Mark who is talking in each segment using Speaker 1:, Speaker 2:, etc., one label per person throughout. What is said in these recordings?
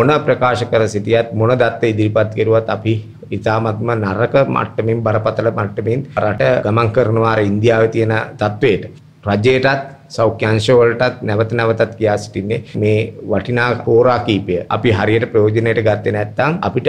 Speaker 1: මොන ප්‍රකාශ කර සිටියත් මොන දත්ත ඉදිරිපත් කෙරුවත් අපි ඉතාමත්ම නරක මට්ටමින් බරපතල මට්ටමින් රට ගමන් කරනවා ඉන්දියාවේ තියෙන තත්වයට රජයටත් සෞඛ්‍යංශවලටත් නැවත නැවතත් කියා සිටින්නේ මේ වටිනා හෝරා කීපය අපි හරියට ප්‍රයෝජනයට ගත්තේ නැත්නම් අපිට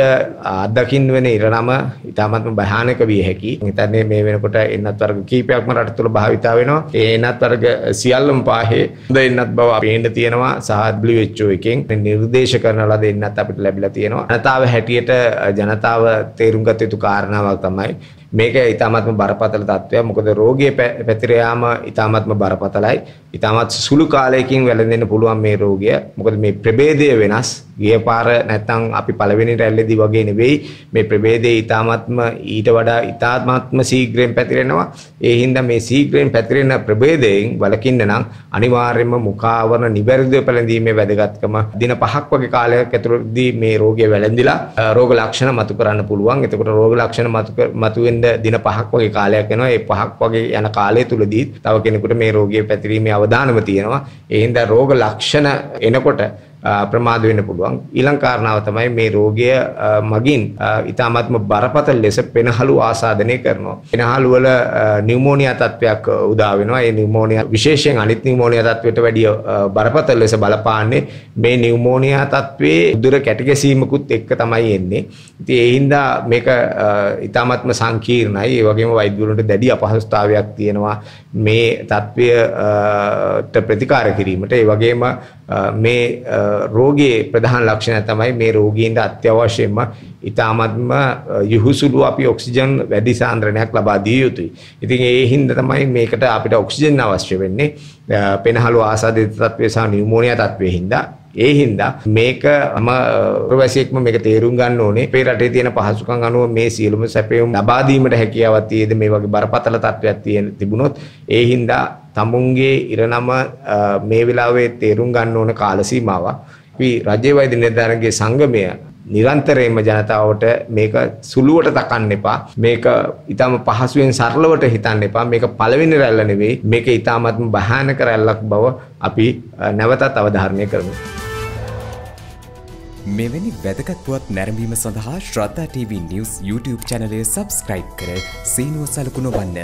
Speaker 1: අත්දකින්න වෙන ඉරණම ඉතාමත්ම භයානක විය හැකි. හිතන්නේ මේ වෙනකොට එන්නත් වර්ග කීපයක්ම රට තුළ භාවිතා වෙනවා. ඒ එන්නත් වර්ග සියල්ලම පාහේ හොඳ එන්නත් බව පේන්න තියෙනවා සහ WHO එකෙන් නිර්දේශ කරන ලද එන්නත් අපිට ලැබිලා තියෙනවා. ජනතාව හැටියට ජනතාව තේරුම් ගත යුතු කාරණාවක් තමයි මේක ඉතාමත්ම බරපතල තත්ත්වයක්. මොකද රෝගිය පැතිර යාම ඉතාමත්ම බරපතලයි. ඉතාමත් සුළු කාලයකින් වැළඳෙන්න පුළුවන් මේ රෝගය. මොකද මේ ප්‍රභේදය වෙනස්. ගිය පාර නැත්නම් අපි පළවෙනි රැල්ලේදී වගේ නෙවෙයි මේ ප්‍රභේදය ඉතාමත්ම ඊට වඩා ඉතාමත්ම ශීඝ්‍රයෙන් පැතිරෙනවා. ඒ හින්දා මේ ශීඝ්‍රයෙන් පැතිරෙන ප්‍රභේදයෙන් වළකින්න නම් අනිවාර්යයෙන්ම මුඛාවරණ නිවැරදිව පැළඳීමේ වැදගත්කම දින 5ක් වගේ කාලයක් ඇතුළතදී මේ රෝගය වැළඳිලා රෝග ලක්ෂණ මතු කරන්න පුළුවන්. එතකොට රෝග ලක්ෂණ මතු මතුවෙන්න දින 5ක් වගේ කාලයක් යනවා. ඒ 5ක් වගේ යන කාලය තුලදී තව කෙනෙකුට මේ රෝගය පැතිරීම කිරීමේ අවධානම තියෙනවා. ඒ හින්දා රෝග ලක්ෂණ එනකොට ප්‍රමාද වෙන්න පුළුවන් ඊළඟ කාරණාව තමයි මේ රෝගය මගින් ඊටාත්ම බරපතල ලෙස පෙනහළු ආසාදනය කරනවා පෙනහළු වල නියුමෝනියා තත්වයක් උදා වෙනවා ඒ නියුමෝනියා විශේෂයෙන් අනිත් නියුමෝනියා තත්වයට වැඩිය බරපතල ලෙස බලපාන්නේ මේ නියුමෝනියා තත්වයේ උදර කැටගැසීමකුත් එක්ක තමයි එන්නේ ඉතින් ඒ හින්දා මේක ඊටාත්ම සංකීර්ණයි ඒ වගේම වෛද්‍යවරුන්ට දැඩි අපහසුතාවයක් තියෙනවා මේ තත්වයට ප්‍රතිකාර කිරීමට ඒ වගේම මේ රෝගයේ ප්‍රධාන ලක්ෂණ තමයි මේ රෝගීන්ට අත්‍යවශ්‍යම ඊටාත්ම යහුසුළු අපි ඔක්සිජන් වැඩි සාන්ද්‍රණයක් ලබා දිය යුතුයි. ඉතින් ඒ හින්දා තමයි මේකට අපිට ඔක්සිජන් අවශ්‍ය වෙන්නේ. පෙනහළු ආසාදිත තත්ත්වය සහ නියුමෝනියා තත්ත්වය හින්දා ඒ හින්දා මේකම ප්‍රවැසියෙක්ම මේක තේරුම් ගන්න ඕනේ. අපේ රටේ තියෙන පහසුකම් අනුව මේ සියලුම සැපයුම් ලබා දීමට හැකියාවක් තියේද මේ වගේ බරපතල තත්ත්වයක් තියෙන තිබුණොත් ඒ හින්දා තමුන්ගේ ඉරනම මේ වෙලාවේ තේරුම් ගන්න ඕන කාල සීමාවක්. රජයේ වෛද්‍ය නිලධාරීන්ගේ සංගමය නිරන්තරයෙන්ම ජනතාවට මේක සුළුවට තකන්න එපා මේක ඊටම පහසුවෙන් සරලවට හිතන්න එපා මේක පළවෙනි රැල්ල නෙවෙයි මේක ඊටමත්ම භයානක රැල්ලක් බව අපි නැවතත් අවධාරණය කරමු මෙවැනි වැදගත් පුවත් නැරඹීම සඳහා Shraddha TV news YouTube channel එක subscribe කර සීනුව සලකුණු වන්න